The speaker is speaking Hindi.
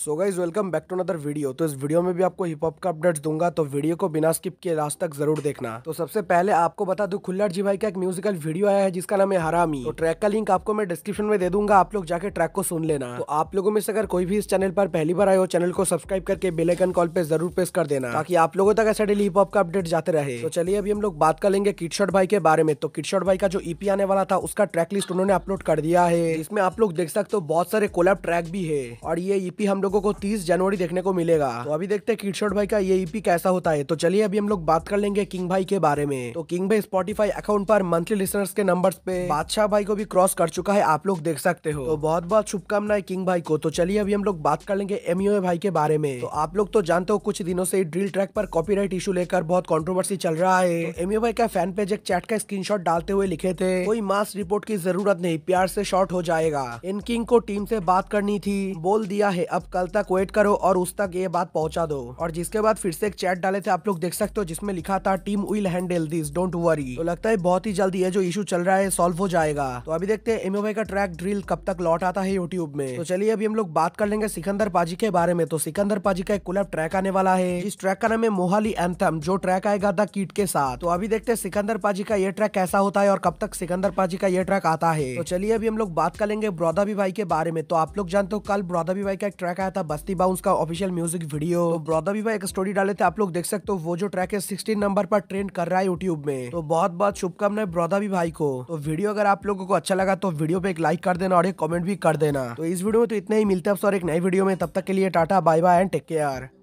so guys welcome back to another video तो इस वीडियो में भी आपको हिप हॉप का अपडेट्स दूंगा तो वीडियो को बिना स्किप किए लास्ट तक जरूर देखना तो सबसे पहले आपको बता दूं खुल्लर जी भाई का एक म्यूजिकल वीडियो आया है जिसका नाम है हरामी तो ट्रैक का लिंक आपको मैं डिस्क्रिप्शन में दे दूंगा आप लोग जाके ट्रैक को सुन लेना तो आप लोगों में से अगर कोई भी इस चैनल पर पहली बार आयो हो चैनल को सब्सक्राइब करके बेलेकन कॉल पे जरूर प्रेस कर देना ताकि आप लोगों तक ऐसा डेली हिप हॉप का अपडेट जाते रहे तो चलिए अभी हम लोग बात कर लेंगे किटशॉट भाई के बारे में तो किटशॉट भाई का जो ईपी आने वाला था उसका ट्रैक लिस्ट उन्होंने अपलोड कर दिया है इसमें आप लोग देख सकते हो बहुत सारे कोलाब ट्रैक भी है और ये ईपी हम लोग लोगों को तीस जनवरी देखने को मिलेगा तो अभी देखते हैं किडशॉट भाई का ये ईपी e कैसा होता है तो चलिए अभी हम लोग बात कर लेंगे किंग भाई के बारे में तो किंग भाई स्पॉटीफाई अकाउंट पर मंथली लिसनर्स के नंबर पे बादशाह भाई को भी क्रॉस कर चुका है आप लोग देख सकते हो तो बहुत बहुत शुभकामनाएं किंग भाई को तो चलिए अभी हम लोग बात कर लेंगे एमयूए भाई के बारे में तो आप लोग तो जानते हो कुछ दिनों से ड्रिल ट्रैक पर कॉपीराइट इशू लेकर बहुत कंट्रोवर्सी चल रहा है तो भाई का फैन पेज एक चैट का स्क्रीनशॉट डालते हुए लिखे थे कोई मास रिपोर्ट की जरूरत नहीं प्यार से शॉर्ट हो जाएगा इन किंग को टीम से बात करनी थी बोल दिया है अब कल तक वेट करो और उस तक ये बात पहुंचा दो और जिसके बाद फिर से एक चैट डाले थे आप लोग देख सकते हो जिसमें लिखा था team will handle this don't worry तो लगता है बहुत ही जल्दी ये जो इशू चल रहा है सॉल्व हो जाएगा तो अभी देखते हैं एमओ का ट्रैक ड्रिल कब तक लौट आता है यूट्यूब में तो चलिए अभी हम लोग बात कर लेंगे सिकंदर पाजी के बारे में तो सिकंदर पाजी का एक कुलप ट्रैक आने वाला है इस ट्रैक का नाम है मोहाली एंथम जो ट्रैक आएगा द किट के साथ तो अभी देखते हैं सिकंदर पाजी का ये ट्रैक कैसा होता है और कब तक सिकंदर पाजी का ये ट्रैक आता है तो चलिए अभी हम लोग बात कर लेंगे भी भाई के बारे में तो आप लोग जानते हो कल भी भाई का एक ट्रैक आया आया था बस्ती बाउंस का ऑफिशियल म्यूजिक वीडियो तो ब्रॉदर भी भाई एक स्टोरी डाले थे आप लोग देख सकते हो वो जो ट्रैक है सिक्सटीन नंबर पर ट्रेंड कर रहा है यूट्यूब में तो बहुत बहुत शुभकामनाएं ब्रॉदर भी भाई को तो वीडियो अगर आप लोगों को अच्छा लगा तो वीडियो पे एक लाइक कर देना और एक कॉमेंट भी कर देना तो इस वीडियो में तो इतना ही मिलता है और एक नई वीडियो में तब तक के लिए tata bye bye and take care